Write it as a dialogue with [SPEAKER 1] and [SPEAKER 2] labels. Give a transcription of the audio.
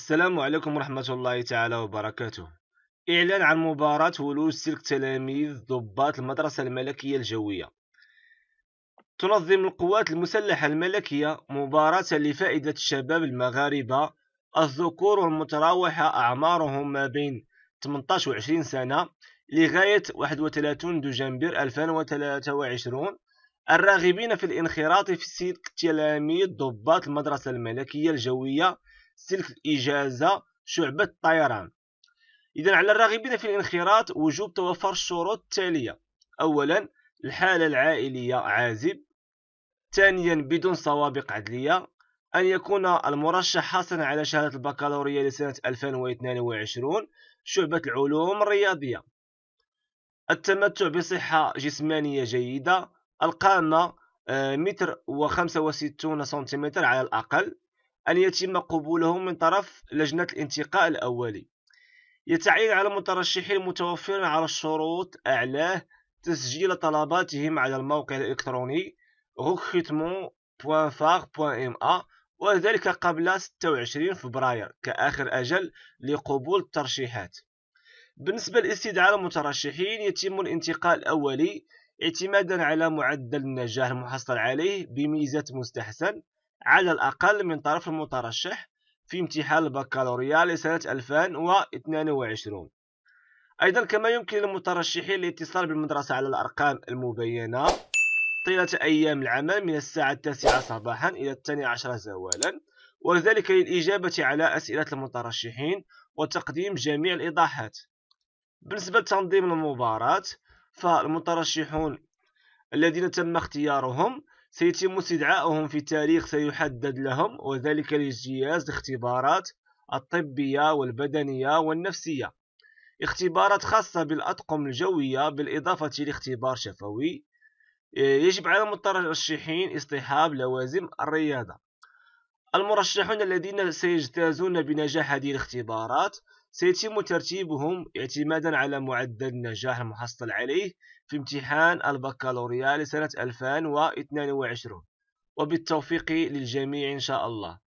[SPEAKER 1] السلام عليكم ورحمة الله تعالى وبركاته إعلان عن مباراة ولوج سلك تلاميذ ضباط المدرسة الملكية الجوية تنظم القوات المسلحة الملكية مباراة لفائدة الشباب المغاربة الذكور المتراوحة أعمارهم ما بين 18 و 20 سنة لغاية 31 دجنبر 2023 الراغبين في الانخراط في سلك تلاميذ ضباط المدرسة الملكية الجوية سلك الإجازة شعبة الطيران إذا على الراغبين في الانخراط وجوب توفر الشروط التالية أولا الحالة العائلية عازب ثانيا بدون سوابق عدلية أن يكون المرشح حاصلا على شهادة البكالوريا لسنة 2022 شعبة العلوم الرياضية التمتع بصحة جسمانية جيدة القامة آه، متر وخمسة وستون سنتيمتر على الأقل أن يتم قبولهم من طرف لجنة الانتقاء الأولي يتعين على المترشحين المتوفرين على الشروط أعلاه تسجيل طلباتهم على الموقع الإلكتروني recrutement.far.ma وذلك قبل 26 فبراير كآخر أجل لقبول الترشيحات بالنسبة لاستدعاء المترشحين يتم الانتقاء الأولي اعتمادا على معدل النجاح المحصل عليه بميزة مستحسن على الأقل من طرف المترشح في امتحان البكالوريا لسنة 2022 أيضا كما يمكن للمترشحين الاتصال بالمدرسة على الأرقام المبينة طيلة أيام العمل من الساعة التاسعة صباحا إلى الثانية عشرة زوالا وذلك للإجابة على أسئلة المترشحين وتقديم جميع الإيضاحات بالنسبة لتنظيم المباراة فالمترشحون الذين تم اختيارهم سيتم استدعاؤهم في تاريخ سيحدد لهم وذلك لاجتياز الاختبارات الطبية والبدنية والنفسية اختبارات خاصة بالأطقم الجوية بالإضافة لاختبار شفوي آه، يجب على المترشحين اصطحاب لوازم الرياضة المرشحون الذين سيجتازون بنجاح هذه الاختبارات سيتم ترتيبهم اعتمادا على معدل النجاح المحصل عليه في امتحان البكالوريا لسنة 2022 وبالتوفيق للجميع إن شاء الله